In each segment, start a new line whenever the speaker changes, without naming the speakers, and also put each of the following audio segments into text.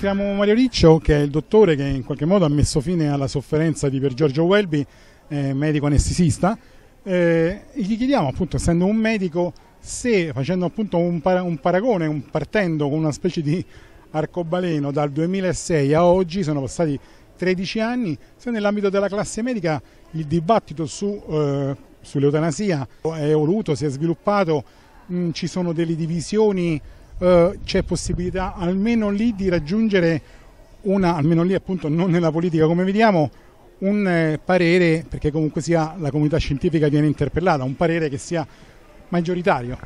incontriamo Mario Riccio che è il dottore che in qualche modo ha messo fine alla sofferenza di Pier Giorgio Welby, eh, medico anestesista. Eh, gli chiediamo appunto, essendo un medico, se facendo appunto un, para un paragone, un partendo con una specie di arcobaleno dal 2006 a oggi, sono passati 13 anni, se nell'ambito della classe medica il dibattito su, eh, sull'eutanasia è evoluto, si è sviluppato, mh, mm, ci sono delle divisioni eh, c'è possibilità almeno lì di raggiungere una, almeno lì appunto non nella politica come vediamo, un eh, parere, perché comunque sia la comunità scientifica viene interpellata, un parere che sia maggioritario.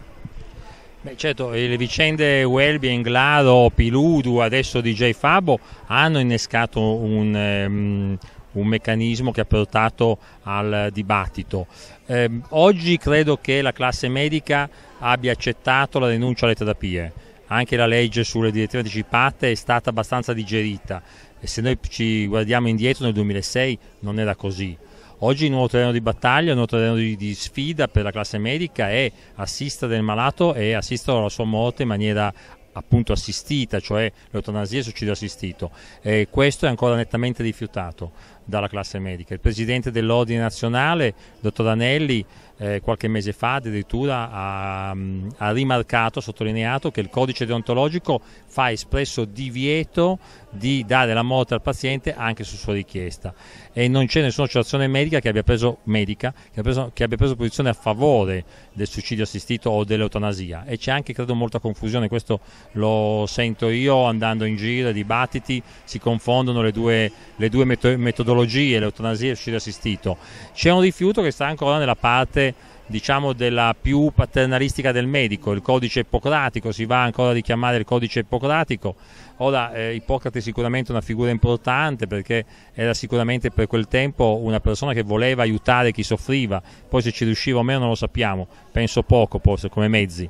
Beh, certo, eh, le vicende Welby, Englaro, Piludu, adesso DJ Fabo hanno innescato un, um, un meccanismo che ha portato al dibattito. Eh, oggi credo che la classe medica abbia accettato la denuncia alle terapie anche la legge sulle direttive anticipate è stata abbastanza digerita e se noi ci guardiamo indietro nel 2006 non era così. Oggi il nuovo terreno di battaglia, il nuovo terreno di, di sfida per la classe medica è assistere il malato e assistere alla sua morte in maniera appunto assistita, cioè l'eutanasia e il suicidio assistito. E questo è ancora nettamente rifiutato dalla classe medica. Il presidente dell'Ordine Nazionale, dottor Anelli, eh, qualche mese fa addirittura ha, mm, ha, rimarcato, sottolineato che il codice deontologico fa espresso divieto di dare la morte al paziente anche su sua richiesta e non c'è nessuna associazione medica che abbia preso, medica, che abbia preso, che abbia preso posizione a favore del suicidio assistito o dell'eutanasia e c'è anche credo molta confusione, questo lo sento io andando in giro, dibattiti, si confondono le due, le due metodologie, l'eutanasia e il suicidio assistito. C'è un rifiuto che sta ancora nella parte diciamo della più paternalistica del medico, il codice ippocratico, si va ancora a richiamare il codice ippocratico. Ora eh, Ippocrate è sicuramente una figura importante perché era sicuramente per quel tempo una persona che voleva aiutare chi soffriva, poi se ci riusciva o meno non lo sappiamo, penso poco forse come mezzi.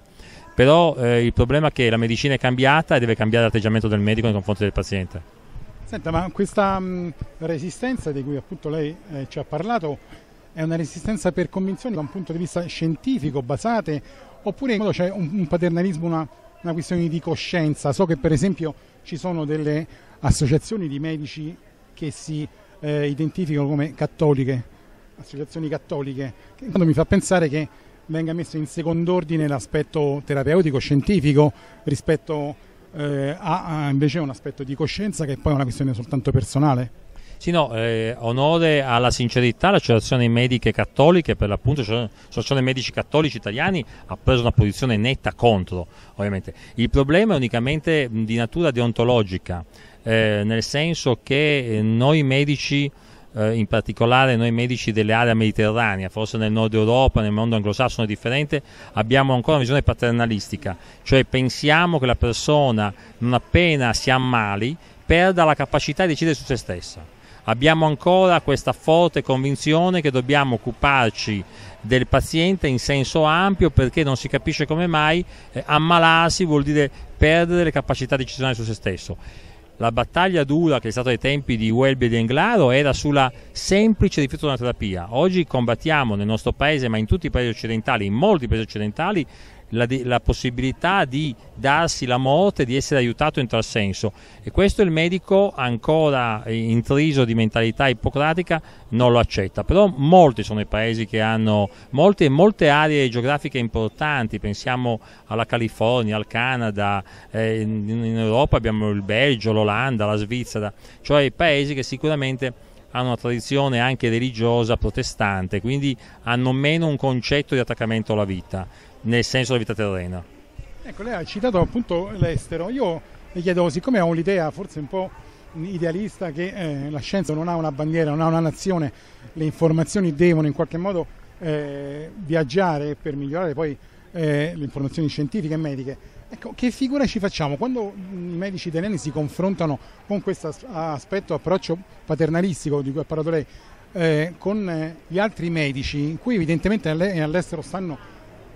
Però eh, il problema è che la medicina è cambiata e deve cambiare l'atteggiamento del medico nei confronti del paziente.
Senta, ma questa mh, mm, resistenza di cui appunto lei eh, ci ha parlato è una resistenza per convinzioni da un punto di vista scientifico, basate, oppure c'è un, paternalismo, una, una questione di coscienza. So che per esempio ci sono delle associazioni di medici che si eh, identificano come cattoliche, associazioni cattoliche, che mi fa pensare che venga messo in secondo ordine l'aspetto terapeutico, scientifico, rispetto eh, a, a invece un aspetto di coscienza che è poi è una questione soltanto personale.
Sì, no, eh, onore alla sincerità, l'associazione mediche cattoliche, per l'appunto cioè, l'associazione medici cattolici italiani ha preso una posizione netta contro, ovviamente. Il problema è unicamente di natura deontologica, eh, nel senso che eh, noi medici eh, in particolare noi medici dell'area mediterranea, forse nel nord Europa, nel mondo anglosassone è differente, abbiamo ancora una visione paternalistica, cioè pensiamo che la persona non appena si ammali perda la capacità di decidere su se stessa abbiamo ancora questa forte convinzione che dobbiamo occuparci del paziente in senso ampio perché non si capisce come mai eh, ammalarsi vuol dire perdere le capacità decisionali su se stesso. La battaglia dura che è stata ai tempi di Welby e di Englaro era sulla semplice rifiuto di una terapia. Oggi combattiamo nel nostro paese, ma in tutti i paesi occidentali, in molti paesi occidentali, la, la, possibilità di darsi la morte, di essere aiutato in tal senso. E questo il medico, ancora intriso di mentalità ippocratica, non lo accetta. Però molti sono i paesi che hanno molte, molte aree geografiche importanti, pensiamo alla California, al Canada, eh, in, in Europa abbiamo il Belgio, l'Olanda, la Svizzera, cioè paesi che sicuramente hanno una tradizione anche religiosa protestante, quindi hanno meno un concetto di attaccamento alla vita, nel senso della vita terrena.
Ecco, lei ha citato appunto l'estero. Io le chiedo, siccome ho un'idea forse un po' idealista che eh, la scienza non ha una bandiera, non ha una nazione, le informazioni devono in qualche modo eh, viaggiare per migliorare poi eh, le informazioni scientifiche e mediche. Ecco, che figura ci facciamo quando i mm, medici italiani si confrontano con questo aspetto, approccio paternalistico di cui ha parlato lei, eh, con eh, gli altri medici, in cui evidentemente all'estero stanno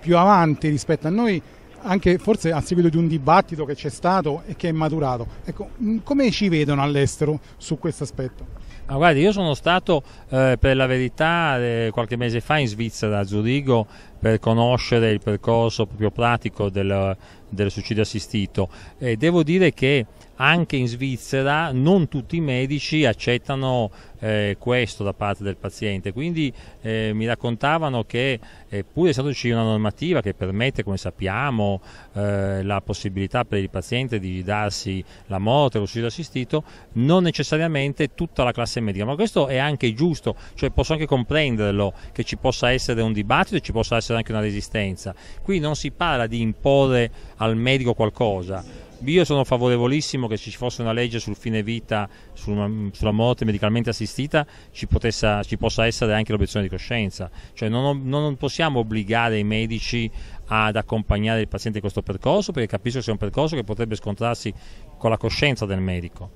più avanti rispetto a noi, anche forse a seguito di un dibattito che c'è stato e che è maturato. Ecco, mm, come ci vedono all'estero su questo aspetto?
Ma guardi, io sono stato eh, per la verità eh, qualche mese fa in Svizzera, a Zurigo, per conoscere il percorso proprio pratico del, del suicidio assistito e devo dire che anche in Svizzera non tutti i medici accettano eh, questo da parte del paziente, quindi eh, mi raccontavano che eh, pur essendoci una normativa che permette, come sappiamo, eh, la possibilità per il paziente di darsi la morte o l'ucciso assistito, non necessariamente tutta la classe medica, ma questo è anche giusto, cioè posso anche comprenderlo che ci possa essere un dibattito e ci possa essere anche una resistenza. Qui non si parla di imporre al medico qualcosa, io sono favorevolissimo che se ci fosse una legge sul fine vita, sulla, sulla morte medicalmente assistita, ci, potessa, ci, possa essere anche l'obiezione di coscienza. Cioè non, non possiamo obbligare i medici ad accompagnare il paziente in questo percorso perché capisco che sia un percorso che potrebbe scontrarsi con la coscienza del medico.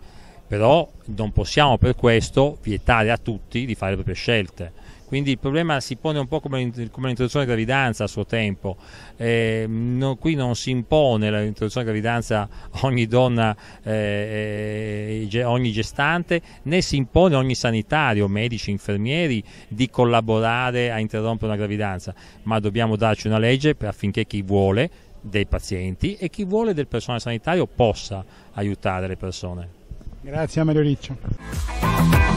Però non possiamo per questo vietare a tutti di fare le proprie scelte quindi il problema si pone un po' come, come l'introduzione della gravidanza a suo tempo. Eh, no, qui non si impone l'introduzione della gravidanza ogni donna, eh, eh ogni gestante, né si impone ogni sanitario, medici, infermieri di collaborare a interrompere una gravidanza, ma dobbiamo darci una legge affinché chi vuole dei pazienti e chi vuole del personale sanitario possa aiutare le persone.
Grazie a Mario Riccio.